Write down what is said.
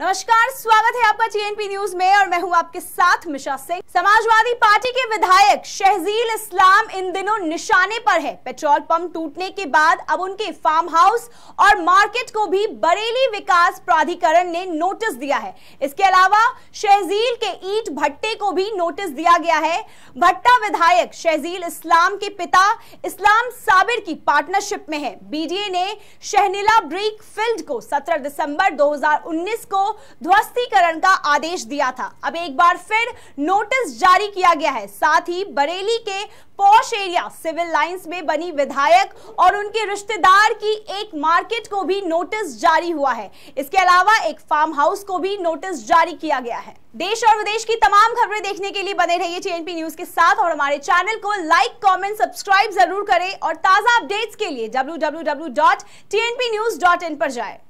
नमस्कार स्वागत है आपका जीएनपी न्यूज में और मैं हूं आपके साथ मिशा सिंह समाजवादी पार्टी के विधायक शहजील इस्लाम इन दिनों निशाने पर है पेट्रोल पंप टूटने के बाद अब उनके फार्म हाउस और मार्केट को भी बरेली विकास प्राधिकरण ने नोटिस दिया है इसके अलावा शहजील के ईट भट्टे को भी नोटिस दिया गया है भट्टा विधायक शहजील इस्लाम के पिता इस्लाम साबिर की पार्टनरशिप में है बीडीए ने शहनिला ब्रिक फील्ड को सत्रह दिसंबर दो को ध्वस्तीकरण का आदेश दिया था अब एक बार फिर नोटिस जारी किया गया है साथ ही बरेली के पौश एरिया सिविल लाइंस में बनी विधायक और उनके रिश्तेदार की एक मार्केट को भी नोटिस जारी हुआ है इसके अलावा एक फार्म हाउस को भी नोटिस जारी किया गया है देश और विदेश की तमाम खबरें देखने के लिए बने रहिए टीएनपी न्यूज के साथ और हमारे चैनल को लाइक कमेंट सब्सक्राइब जरूर करें और ताजा अपडेट्स के लिए डब्ल्यू पर जाए